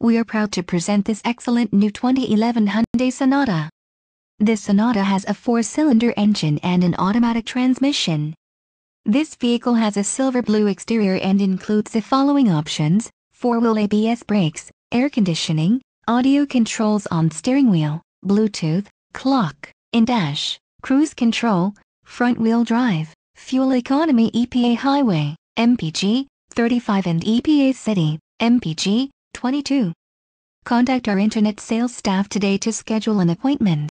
we are proud to present this excellent new 2011 Hyundai Sonata. This Sonata has a four-cylinder engine and an automatic transmission. This vehicle has a silver-blue exterior and includes the following options, four-wheel ABS brakes, air conditioning, audio controls on steering wheel, Bluetooth, clock, in-dash, cruise control, front-wheel drive, fuel economy EPA highway, MPG, 35 and EPA city, MPG, 22. Contact our internet sales staff today to schedule an appointment.